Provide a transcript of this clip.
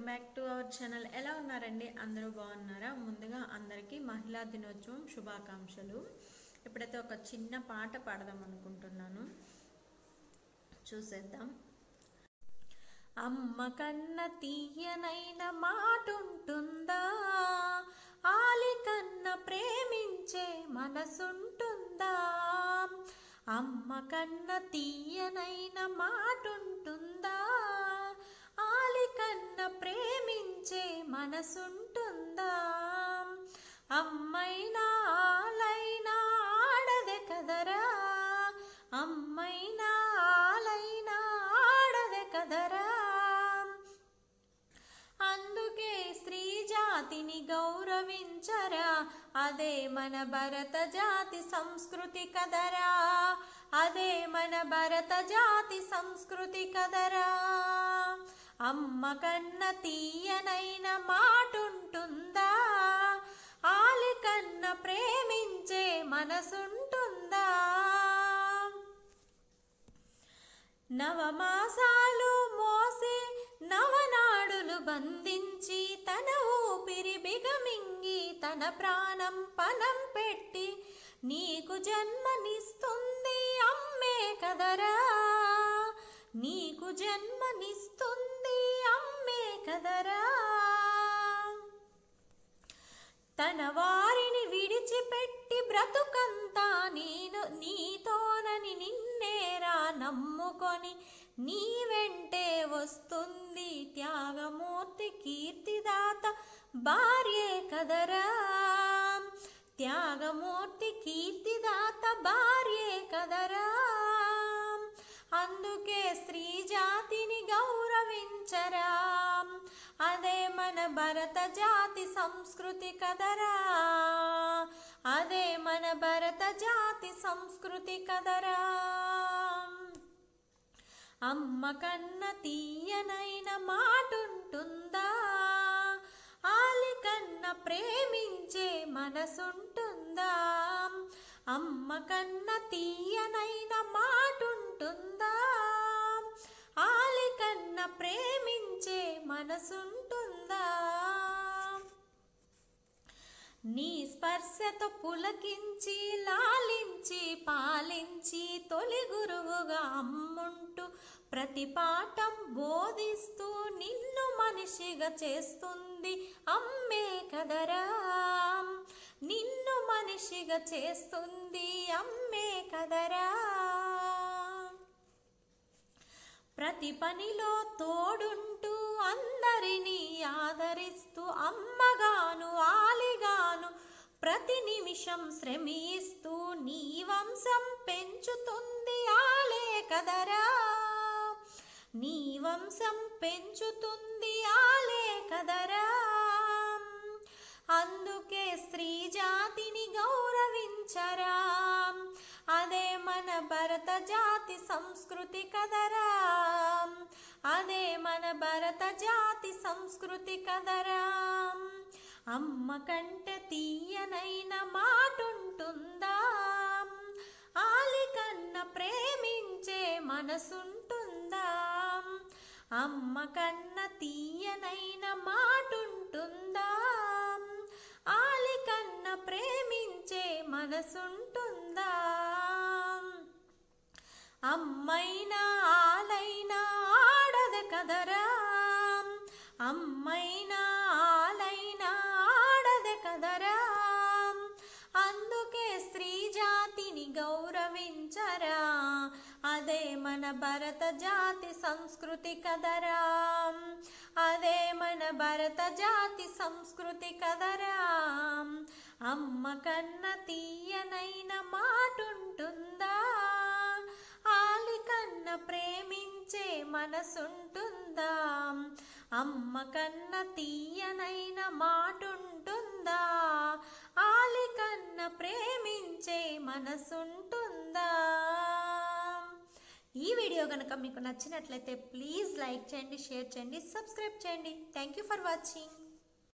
welcome back to our channel ఎలా ఉన్నారండి అందరూ బాగున్నారా ముందుగా అందరికీ మహిళా దినోత్సవం శుభాకాంక్షలు ఇప్పుడైతే ఒక చిన్న పాట పాడదాం అనుకుంటున్నాను చూసేద్దాం అమ్మ కన్న తీయనైన మాటుంటుందా ఆలి కన్న ప్రేమించే మనసుంటుందా అమ్మ కన్న తీయనైన మాటుంటుందా ప్రేమించే మనసుంటుందా అమ్మైనాలైనా ఆలైనా ఆడదే కదరా అమ్మైనాలైనా ఆలైనా ఆడదే కదరా అందుకే స్త్రీ జాతిని గౌరవించరా అదే మన భరత జాతి సంస్కృతి కదరా అదే మన భరత జాతి సంస్కృతి కదరా అమ్మ కన్న తీయనైన మాటుంటుందా ఆలి కన్న ప్రేమించే మనసుంటుందా నవమాసాలు మోసి నవనాడులు బంధించి తన ఊపిరి బిగమింగి తన ప్రాణం పనం పెట్టి నీకు జన్మనిస్తుంది అమ్మే కదరా నీకు జన్మనిస్తుంది అమ్మే కదరా తన వారిని విడిచిపెట్టి బ్రతుకంతా నేను నీతోనని నిన్నేరా నమ్ముకొని నీ వెంటే వస్తుంది త్యాగమూర్తి కీర్తిదాత భార్యే కదరా త్యాగమూర్తి కీర్తిదాత భార్యే కదరా అందుకే స్త్రీ జాతిని గౌరవించరా అదే మన భరత జాతి సంస్కృతి కదరా అదే మన భరత జాతి సంస్కృతి కదరా అమ్మ కన్న తీయనైన మాటుంటుందా ఆలి కన్న ప్రేమించే మనసుంటుందా అమ్మ కన్న తీయనైన మాటుంటుందా మనసుంటుందా నీ స్పర్శతో పులకించి లాలించి పాలించి తొలి గురువుగా అమ్ముంటూ ప్రతి పాఠం బోధిస్తూ నిన్ను మనిషిగా చేస్తుంది అమ్మే కదరా నిన్ను మనిషిగా చేస్తుంది అమ్మే కదరా ప్రతి పనిలో తోడుండి అమ్మగాను ఆలిగాను ప్రతి నిమిషం శ్రమిస్తూ నీ వంశం పెంచుతుంది ఆలే కదరా నీ వంశం పెంచుతుంది ఆలే కదరా అందుకే స్త్రీ జాతిని గౌరవించరా అదే మన భరత జాతి సంస్కృతి కదరా అదే మన భరత జాతి సంస్కృతి కదరా అమ్మ కంట తీయనైన మాటుంటుందా ఆలికన్న ప్రేమించే మనసుంటుందా అమ్మ కన్న తీయనైన మాటుంటుందా ఆలికన్న ప్రేమించే మనసుంటుందా భరత జాతి సంస్కృతి కదరా అదే మన భరత జాతి సంస్కృతి కదరా అమ్మ కన్న తీయనైన మాటుంటుందా ఆలి కన్న ప్రేమించే మనసుంటుందా అమ్మ కన్న తీయనైన మాటుంటుందా ఆలి కన్న ప్రేమించే మనసుంటుందా ఈ వీడియో కనుక మీకు నచ్చినట్లయితే ప్లీజ్ లైక్ చేయండి షేర్ చేయండి సబ్స్క్రైబ్ చేయండి థ్యాంక్ యూ ఫర్ వాచింగ్